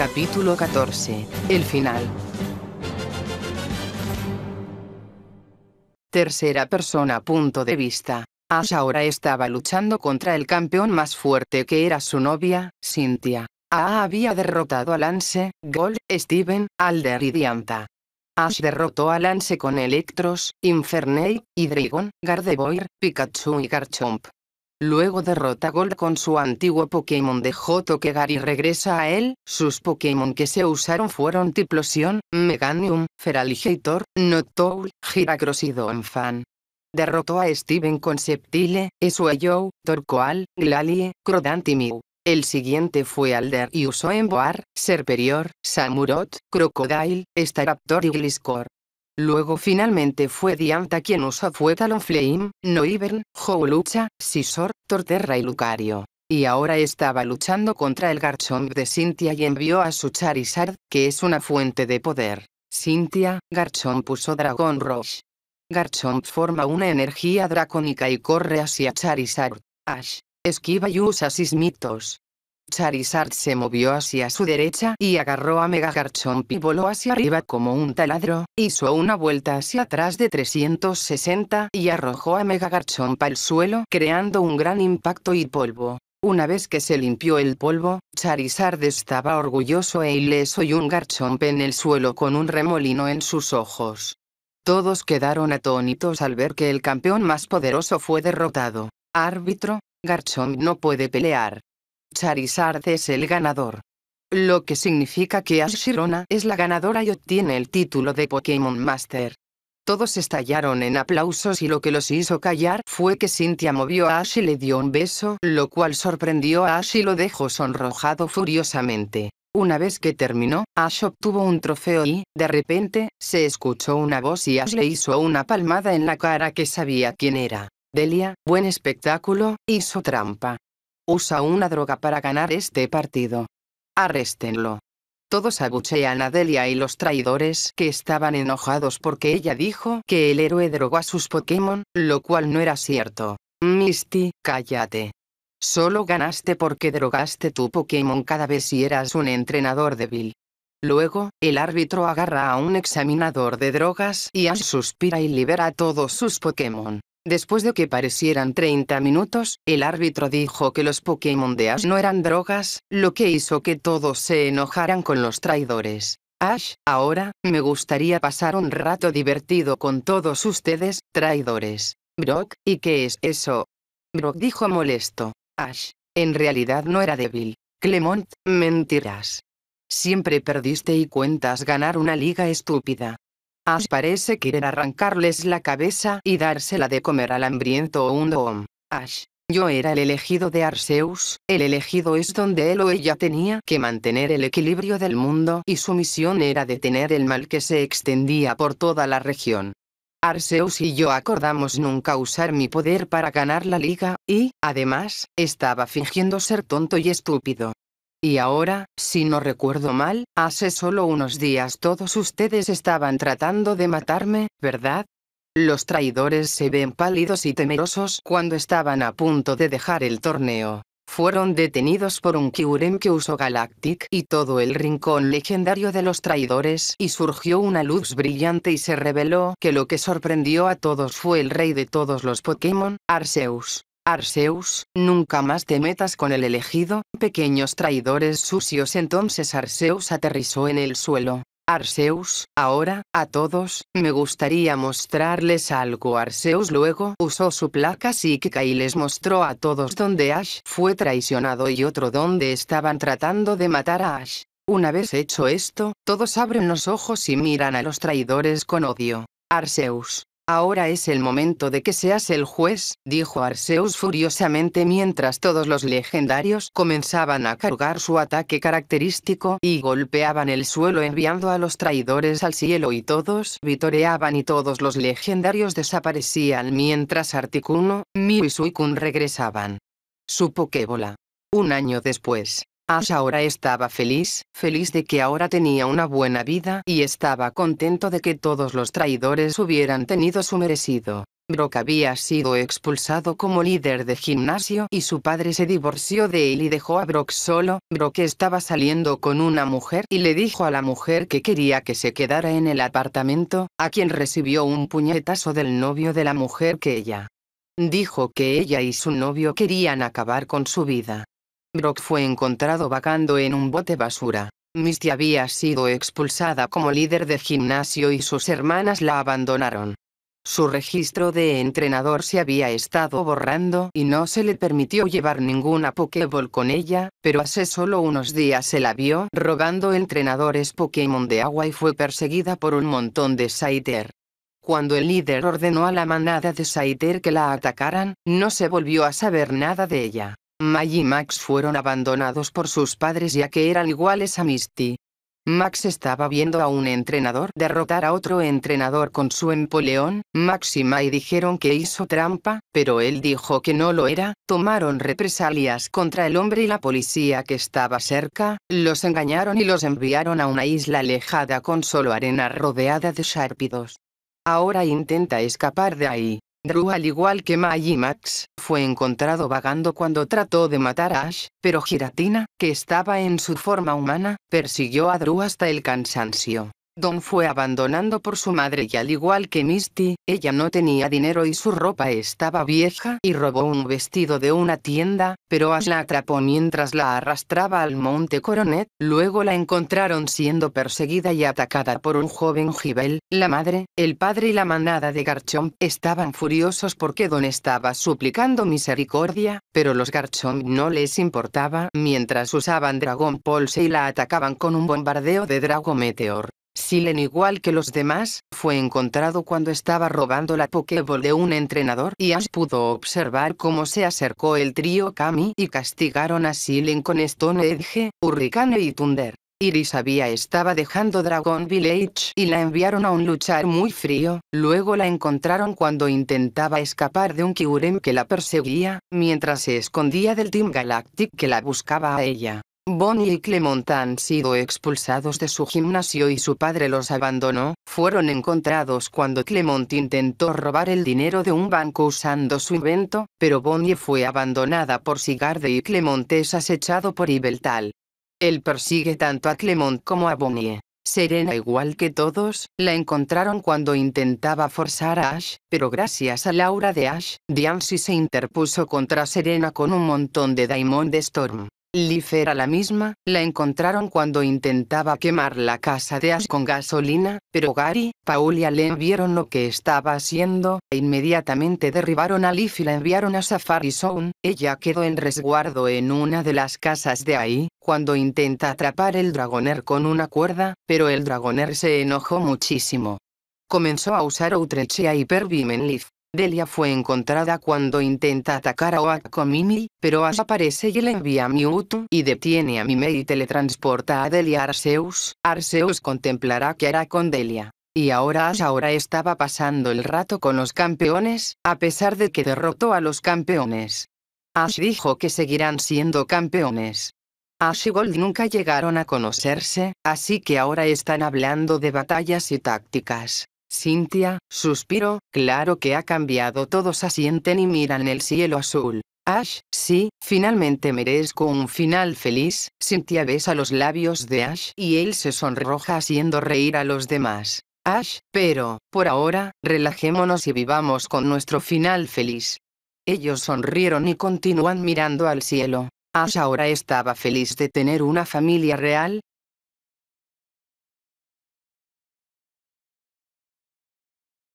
Capítulo 14. El final. Tercera persona. Punto de vista. Ash ahora estaba luchando contra el campeón más fuerte que era su novia, Cynthia. A había derrotado a Lance, Gold, Steven, Alder y Dianta. Ash derrotó a Lance con Electros, Infernape, y Dragon, Gardevoir, Pikachu y Garchomp. Luego derrota a Gold con su antiguo Pokémon de que y regresa a él. Sus Pokémon que se usaron fueron Tiplosion, Meganium, Feraligator, Noctowl, Giracross y Donphan. Derrotó a Steven con Septile, Esuayou, Torcoal, Glalie, Crodant y Mew. El siguiente fue Alder y usó Emboar, Serperior, Samurot, Crocodile, Staraptor y Gliscor. Luego finalmente fue Dianta quien usó fue Talon Flame, Noivern, Howlucha, Sisor, Torterra y Lucario. Y ahora estaba luchando contra el Garchomp de Cynthia y envió a su Charizard, que es una fuente de poder. Cynthia, Garchomp usó Dragon Rush. Garchomp forma una energía dracónica y corre hacia Charizard. Ash, esquiva y usa sismitos. Charizard se movió hacia su derecha y agarró a Mega Garchomp y voló hacia arriba como un taladro, hizo una vuelta hacia atrás de 360 y arrojó a Mega Garchomp al suelo creando un gran impacto y polvo. Una vez que se limpió el polvo, Charizard estaba orgulloso e ileso y un Garchomp en el suelo con un remolino en sus ojos. Todos quedaron atónitos al ver que el campeón más poderoso fue derrotado. Árbitro, Garchomp no puede pelear. Charizard es el ganador. Lo que significa que Ashirona es la ganadora y obtiene el título de Pokémon Master. Todos estallaron en aplausos y lo que los hizo callar fue que Cynthia movió a Ash y le dio un beso, lo cual sorprendió a Ash y lo dejó sonrojado furiosamente. Una vez que terminó, Ash obtuvo un trofeo y, de repente, se escuchó una voz y Ash le hizo una palmada en la cara que sabía quién era. Delia, buen espectáculo, hizo trampa usa una droga para ganar este partido. Arréstenlo. Todos abuchean a Delia y los traidores que estaban enojados porque ella dijo que el héroe drogó a sus Pokémon, lo cual no era cierto. Misty, cállate. Solo ganaste porque drogaste tu Pokémon cada vez si eras un entrenador débil. Luego, el árbitro agarra a un examinador de drogas y Ash suspira y libera a todos sus Pokémon. Después de que parecieran 30 minutos, el árbitro dijo que los Pokémon de Ash no eran drogas, lo que hizo que todos se enojaran con los traidores. Ash, ahora, me gustaría pasar un rato divertido con todos ustedes, traidores. Brock, ¿y qué es eso? Brock dijo molesto. Ash, en realidad no era débil. Clement, mentiras. Siempre perdiste y cuentas ganar una liga estúpida. As parece querer arrancarles la cabeza y dársela de comer al hambriento Undoom. Ash. Yo era el elegido de Arceus, el elegido es donde él o ella tenía que mantener el equilibrio del mundo y su misión era detener el mal que se extendía por toda la región. Arceus y yo acordamos nunca usar mi poder para ganar la liga, y, además, estaba fingiendo ser tonto y estúpido. Y ahora, si no recuerdo mal, hace solo unos días todos ustedes estaban tratando de matarme, ¿verdad? Los traidores se ven pálidos y temerosos cuando estaban a punto de dejar el torneo. Fueron detenidos por un Kyurem que usó Galactic y todo el rincón legendario de los traidores y surgió una luz brillante y se reveló que lo que sorprendió a todos fue el rey de todos los Pokémon, Arceus. Arceus, nunca más te metas con el elegido, pequeños traidores sucios. Entonces Arceus aterrizó en el suelo. Arceus, ahora, a todos, me gustaría mostrarles algo. Arceus luego usó su placa psíquica y les mostró a todos donde Ash fue traicionado y otro donde estaban tratando de matar a Ash. Una vez hecho esto, todos abren los ojos y miran a los traidores con odio. Arceus, Ahora es el momento de que seas el juez, dijo Arceus furiosamente mientras todos los legendarios comenzaban a cargar su ataque característico y golpeaban el suelo enviando a los traidores al cielo y todos vitoreaban y todos los legendarios desaparecían mientras Articuno, Miu y Suicune regresaban. Su Pokébola. Un año después. Ash ahora estaba feliz, feliz de que ahora tenía una buena vida y estaba contento de que todos los traidores hubieran tenido su merecido. Brock había sido expulsado como líder de gimnasio y su padre se divorció de él y dejó a Brock solo. Brock estaba saliendo con una mujer y le dijo a la mujer que quería que se quedara en el apartamento, a quien recibió un puñetazo del novio de la mujer que ella. Dijo que ella y su novio querían acabar con su vida. Brock fue encontrado vagando en un bote basura. Misty había sido expulsada como líder de gimnasio y sus hermanas la abandonaron. Su registro de entrenador se había estado borrando y no se le permitió llevar ninguna Pokéball con ella, pero hace solo unos días se la vio robando entrenadores Pokémon de agua y fue perseguida por un montón de Saiter. Cuando el líder ordenó a la manada de Saiter que la atacaran, no se volvió a saber nada de ella. May y Max fueron abandonados por sus padres ya que eran iguales a Misty. Max estaba viendo a un entrenador derrotar a otro entrenador con su empoleón, Max y May dijeron que hizo trampa, pero él dijo que no lo era, tomaron represalias contra el hombre y la policía que estaba cerca, los engañaron y los enviaron a una isla alejada con solo arena rodeada de sárpidos. Ahora intenta escapar de ahí. Drew al igual que y fue encontrado vagando cuando trató de matar a Ash, pero Giratina, que estaba en su forma humana, persiguió a Drew hasta el cansancio. Don fue abandonando por su madre y al igual que Misty, ella no tenía dinero y su ropa estaba vieja y robó un vestido de una tienda, pero Ash la atrapó mientras la arrastraba al monte Coronet, luego la encontraron siendo perseguida y atacada por un joven gibel, la madre, el padre y la manada de Garchomp estaban furiosos porque Don estaba suplicando misericordia, pero los Garchomp no les importaba mientras usaban Dragon Pulse y la atacaban con un bombardeo de dragometeor. Meteor. Silen igual que los demás, fue encontrado cuando estaba robando la Pokéball de un entrenador y Ash pudo observar cómo se acercó el trío Kami y castigaron a Silen con Stone Edge, Hurricane y Thunder. Iris había estaba dejando Dragon Village y la enviaron a un luchar muy frío, luego la encontraron cuando intentaba escapar de un Kyurem que la perseguía, mientras se escondía del Team Galactic que la buscaba a ella. Bonnie y Clement han sido expulsados de su gimnasio y su padre los abandonó, fueron encontrados cuando Clement intentó robar el dinero de un banco usando su invento, pero Bonnie fue abandonada por Sigarde y Clement es acechado por Ibeltal. Él persigue tanto a Clement como a Bonnie. Serena igual que todos, la encontraron cuando intentaba forzar a Ash, pero gracias a Laura de Ash, Diancy se interpuso contra Serena con un montón de Daimon de Storm. Leaf era la misma, la encontraron cuando intentaba quemar la casa de Ash con gasolina, pero Gary, Paul y Allen vieron lo que estaba haciendo, e inmediatamente derribaron a Leaf y la enviaron a Safari Zone, ella quedó en resguardo en una de las casas de ahí, cuando intenta atrapar el dragoner con una cuerda, pero el dragoner se enojó muchísimo. Comenzó a usar Outreach y Pervimen en Leaf, Delia fue encontrada cuando intenta atacar a Mimi, pero Ash aparece y le envía a Mewtwo y detiene a Mimi y teletransporta a Delia a Arceus. Arceus contemplará qué hará con Delia. Y ahora Ash ahora estaba pasando el rato con los campeones, a pesar de que derrotó a los campeones. Ash dijo que seguirán siendo campeones. Ash y Gold nunca llegaron a conocerse, así que ahora están hablando de batallas y tácticas. Cintia, suspiro, claro que ha cambiado. Todos asienten y miran el cielo azul. Ash, sí, finalmente merezco un final feliz. Cintia besa los labios de Ash y él se sonroja haciendo reír a los demás. Ash, pero, por ahora, relajémonos y vivamos con nuestro final feliz. Ellos sonrieron y continúan mirando al cielo. Ash ahora estaba feliz de tener una familia real,